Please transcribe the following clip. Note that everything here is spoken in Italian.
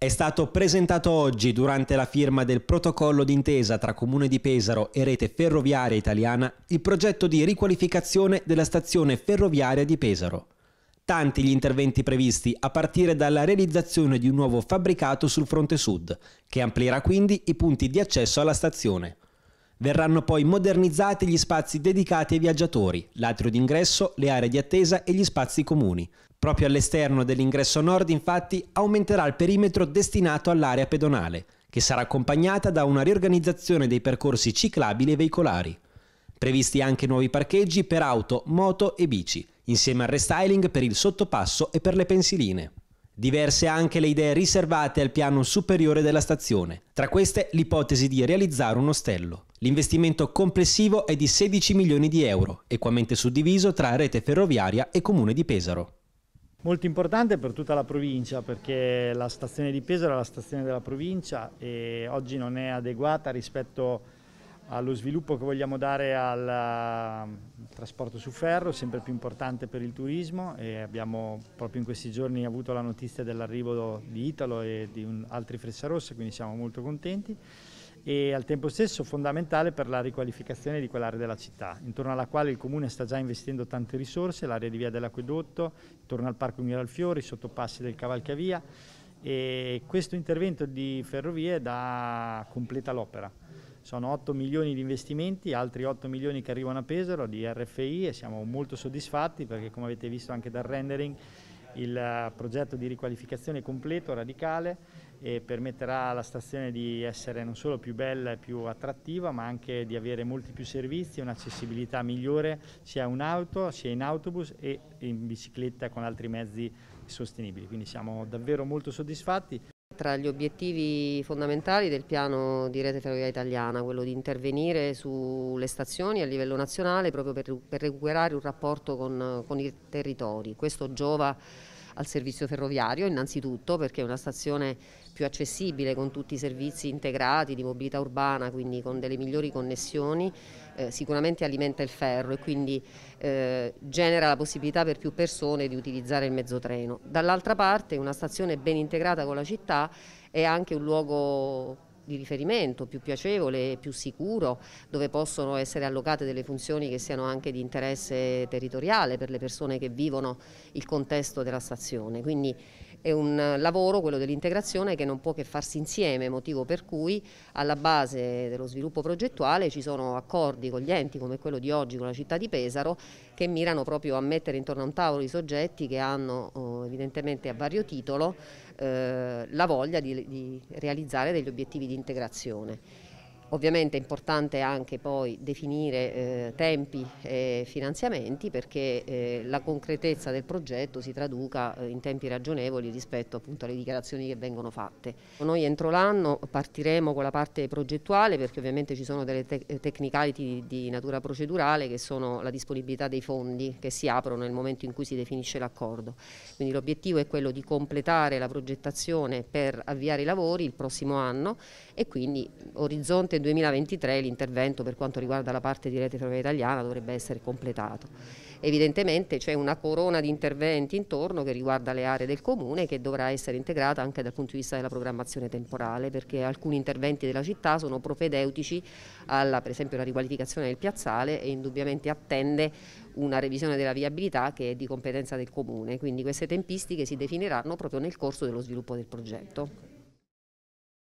È stato presentato oggi durante la firma del protocollo d'intesa tra Comune di Pesaro e Rete Ferroviaria Italiana il progetto di riqualificazione della stazione ferroviaria di Pesaro. Tanti gli interventi previsti a partire dalla realizzazione di un nuovo fabbricato sul fronte sud, che amplierà quindi i punti di accesso alla stazione. Verranno poi modernizzati gli spazi dedicati ai viaggiatori, l'atrio d'ingresso, le aree di attesa e gli spazi comuni. Proprio all'esterno dell'ingresso nord, infatti, aumenterà il perimetro destinato all'area pedonale, che sarà accompagnata da una riorganizzazione dei percorsi ciclabili e veicolari. Previsti anche nuovi parcheggi per auto, moto e bici, insieme al restyling per il sottopasso e per le pensiline. Diverse anche le idee riservate al piano superiore della stazione, tra queste l'ipotesi di realizzare un ostello. L'investimento complessivo è di 16 milioni di euro, equamente suddiviso tra rete ferroviaria e comune di Pesaro. Molto importante per tutta la provincia perché la stazione di Pesaro è la stazione della provincia e oggi non è adeguata rispetto allo sviluppo che vogliamo dare al eh, trasporto su ferro, sempre più importante per il turismo e abbiamo proprio in questi giorni avuto la notizia dell'arrivo di Italo e di un, altri Frecciarossa, quindi siamo molto contenti e al tempo stesso fondamentale per la riqualificazione di quell'area della città, intorno alla quale il Comune sta già investendo tante risorse, l'area di Via dell'Acquedotto, intorno al Parco Miralfiori, i sottopassi del Cavalcavia e questo intervento di ferrovie da completa l'opera. Sono 8 milioni di investimenti, altri 8 milioni che arrivano a Pesaro di RFI e siamo molto soddisfatti perché come avete visto anche dal rendering il eh, progetto di riqualificazione completo, radicale e permetterà alla stazione di essere non solo più bella e più attrattiva ma anche di avere molti più servizi, un'accessibilità migliore sia in auto, sia in autobus e in bicicletta con altri mezzi sostenibili. Quindi siamo davvero molto soddisfatti. Tra gli obiettivi fondamentali del piano di rete ferroviaria italiana, quello di intervenire sulle stazioni a livello nazionale proprio per, per recuperare un rapporto con, con i territori. Questo giova al servizio ferroviario innanzitutto perché è una stazione più accessibile con tutti i servizi integrati di mobilità urbana, quindi con delle migliori connessioni, eh, sicuramente alimenta il ferro e quindi eh, genera la possibilità per più persone di utilizzare il mezzotreno. Dall'altra parte una stazione ben integrata con la città è anche un luogo di riferimento, più piacevole e più sicuro, dove possono essere allocate delle funzioni che siano anche di interesse territoriale per le persone che vivono il contesto della stazione. Quindi è un lavoro, quello dell'integrazione, che non può che farsi insieme, motivo per cui alla base dello sviluppo progettuale ci sono accordi con gli enti come quello di oggi con la città di Pesaro che mirano proprio a mettere intorno a un tavolo i soggetti che hanno oh, evidentemente a vario titolo eh, la voglia di, di realizzare degli obiettivi di integrazione. Ovviamente è importante anche poi definire eh, tempi e finanziamenti perché eh, la concretezza del progetto si traduca eh, in tempi ragionevoli rispetto appunto alle dichiarazioni che vengono fatte. Noi entro l'anno partiremo con la parte progettuale perché ovviamente ci sono delle te technicality di, di natura procedurale che sono la disponibilità dei fondi che si aprono nel momento in cui si definisce l'accordo. Quindi l'obiettivo è quello di completare la progettazione per avviare i lavori il prossimo anno e quindi orizzonte 2023 l'intervento per quanto riguarda la parte di rete ferroviaria italiana dovrebbe essere completato. Evidentemente c'è una corona di interventi intorno che riguarda le aree del comune che dovrà essere integrata anche dal punto di vista della programmazione temporale perché alcuni interventi della città sono propedeutici alla per esempio la riqualificazione del piazzale e indubbiamente attende una revisione della viabilità che è di competenza del comune, quindi queste tempistiche si definiranno proprio nel corso dello sviluppo del progetto.